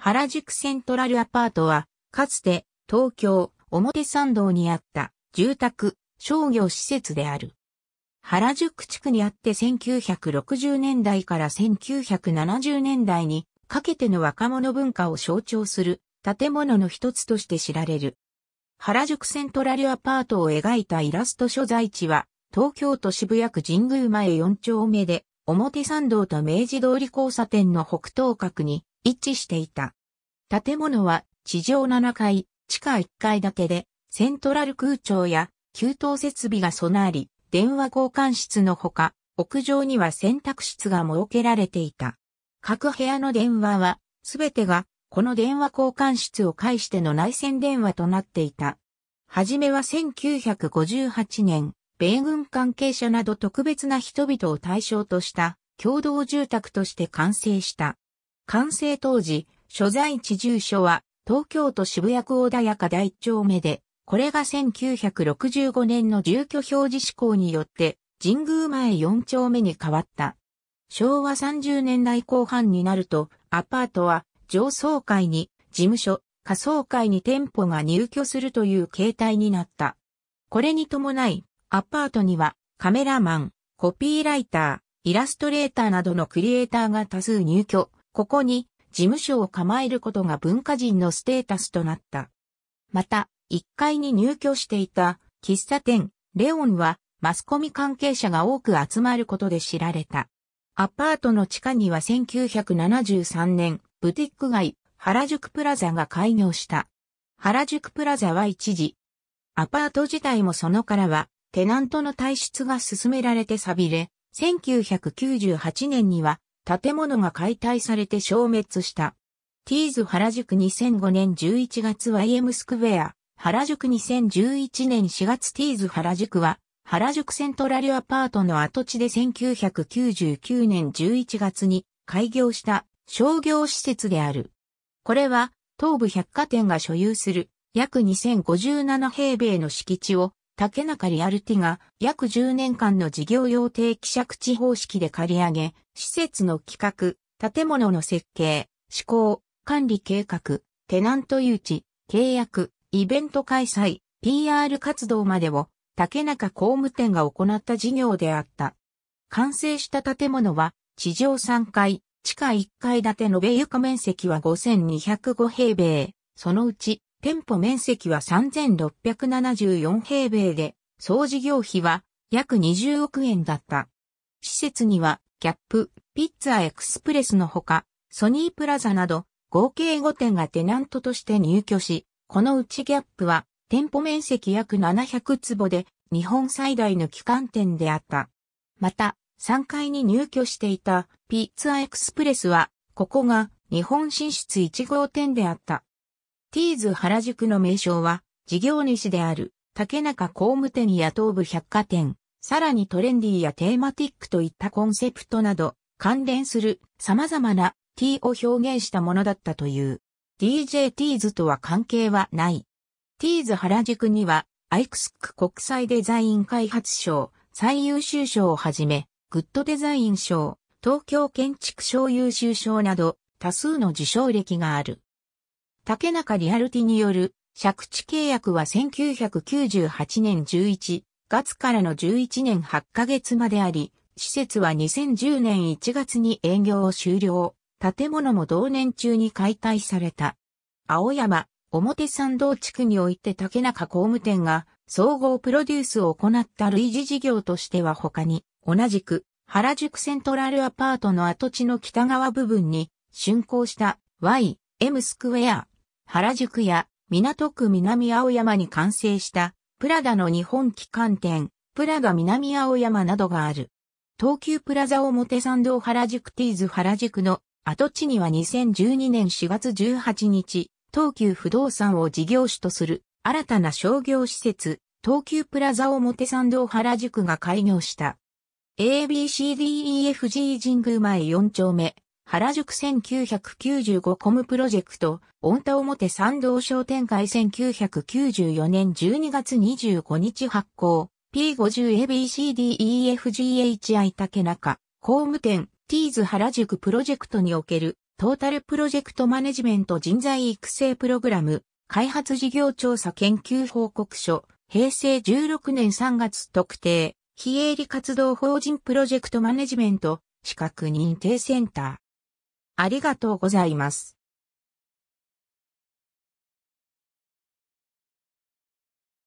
原宿セントラルアパートは、かつて東京表参道にあった住宅、商業施設である。原宿地区にあって1960年代から1970年代にかけての若者文化を象徴する建物の一つとして知られる。原宿セントラルアパートを描いたイラスト所在地は東京都渋谷区神宮前4丁目で表参道と明治通り交差点の北東角に一致していた。建物は地上7階、地下1階建てで、セントラル空調や給湯設備が備わり、電話交換室のほか、屋上には洗濯室が設けられていた。各部屋の電話は、すべてが、この電話交換室を介しての内線電話となっていた。はじめは1958年、米軍関係者など特別な人々を対象とした共同住宅として完成した。完成当時、所在地住所は東京都渋谷区穏やか第一丁目で、これが1965年の住居表示施行によって神宮前4丁目に変わった。昭和30年代後半になると、アパートは上層階に事務所、下層階に店舗が入居するという形態になった。これに伴い、アパートにはカメラマン、コピーライター、イラストレーターなどのクリエイターが多数入居。ここに事務所を構えることが文化人のステータスとなった。また、1階に入居していた喫茶店、レオンはマスコミ関係者が多く集まることで知られた。アパートの地下には1973年、ブティック街、原宿プラザが開業した。原宿プラザは一時、アパート自体もそのからは、テナントの退出が進められて錆びれ、1998年には建物が解体されて消滅した。ティーズ原宿2005年11月 YM スクウェア、原宿2011年4月ティーズ原宿は、原宿セントラルアパートの跡地で1999年11月に開業した商業施設である。これは東部百貨店が所有する約2057平米の敷地を竹中リアルティが約10年間の事業用定期借地方式で借り上げ、施設の企画、建物の設計、施行、管理計画、テナント誘致、契約、イベント開催、PR 活動までを竹中工務店が行った事業であった。完成した建物は地上3階、地下1階建てのべ床面積は5205平米、そのうち店舗面積は3674平米で、総事業費は約20億円だった。施設には、キャップ、ピッツァエクスプレスのほか、ソニープラザなど、合計5店がテナントとして入居し、このうちギャップは、店舗面積約700坪で、日本最大の旗艦店であった。また、3階に入居していたピッツァエクスプレスは、ここが日本進出1号店であった。ティーズ原宿の名称は、事業主である、竹中工務店や東武百貨店、さらにトレンディーやテーマティックといったコンセプトなど、関連する様々な T を表現したものだったという。DJ ティーズとは関係はない。ティーズ原宿には、アイクスク国際デザイン開発賞、最優秀賞をはじめ、グッドデザイン賞、東京建築賞優秀賞など、多数の受賞歴がある。竹中リアルティによる借地契約は1998年11月からの11年8ヶ月まであり、施設は2010年1月に営業を終了。建物も同年中に解体された。青山、表参道地区において竹中工務店が総合プロデュースを行った類似事業としては他に、同じく原宿セントラルアパートの跡地の北側部分に竣工した Y、M スクエア、原宿や港区南青山に完成したプラダの日本旗艦店、プラダ南青山などがある。東急プラザ表参道原宿ティーズ原宿の跡地には2012年4月18日、東急不動産を事業主とする新たな商業施設、東急プラザ表参道原宿が開業した。ABCDEFG 神宮前4丁目、原宿1995コムプロジェクト、温田表参道商店会1994年12月25日発行、P50ABCDEFGHI 竹中、工務店、ティーズ原宿プロジェクトにおける、トータルプロジェクトマネジメント人材育成プログラム、開発事業調査研究報告書、平成16年3月特定、非営利活動法人プロジェクトマネジメント、資格認定センター。ありがとうございます。